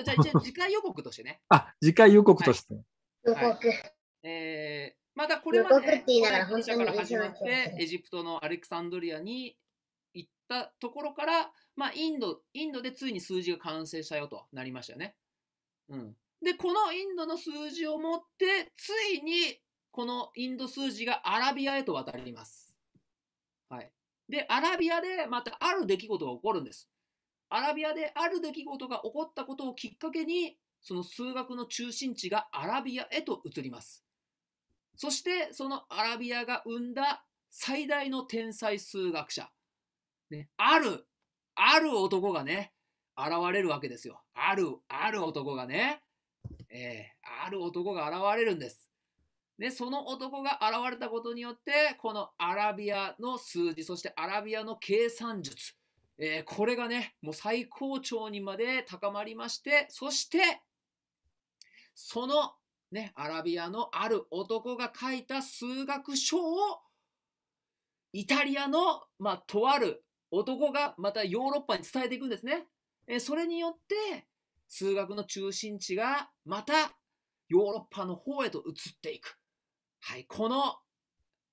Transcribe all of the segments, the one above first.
じゃあ、じゃ次回予告としてね。あ、次回予告として。予告、はい。えー、まだこれまで、ね、から始まって、エジプトのアレクサンドリアに行ったところから、まあ、インド、インドでついに数字が完成したよとなりましたよね。うん。で、このインドの数字を持って、ついに、このインド数字がアラビアへと渡ります。はい。で、アラビアでまたある出来事が起こるんです。アラビアである出来事が起こったことをきっかけに、その数学の中心地がアラビアへと移ります。そしてそのアラビアが生んだ最大の天才数学者、ね、ある、ある男がね、現れるわけですよ。ある、ある男がね、えー、ある男が現れるんです。で、その男が現れたことによって、このアラビアの数字、そしてアラビアの計算術、えー、これがね、もう最高潮にまで高まりまして、そして、その、ね、アラビアのある男が書いた数学書を、イタリアの、まあ、とある男がまたヨーロッパに伝えていくんですね。えー、それによって、数学の中心地がまたヨーロッパの方へと移っていく。はい、この、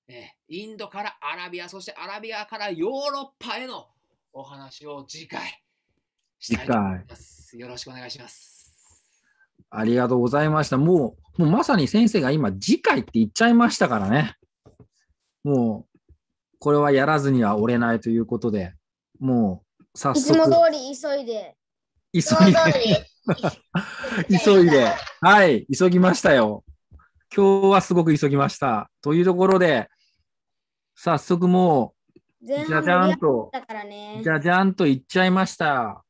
えー、インドからアラビア、そしてアラビアからヨーロッパへのお話を次回したいと思います。よろしくお願いします。ありがとうございました。もう、もうまさに先生が今、次回って言っちゃいましたからね。もう、これはやらずには折れないということで、もう、早速。いつも通り急いで。急いで。急いで。はい、急ぎましたよ。今日はすごく急ぎました。というところで、早速もう、じゃじゃんと、じゃじゃんと言っちゃいました。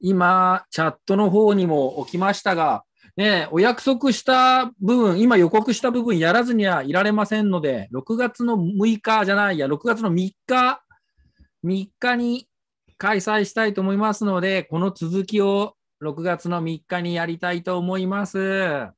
今、チャットの方にも置きましたが、ね、お約束した部分、今予告した部分やらずにはいられませんので、6月の6日じゃないや、6月の3日、3日に開催したいと思いますので、この続きを6月の3日にやりたいと思います。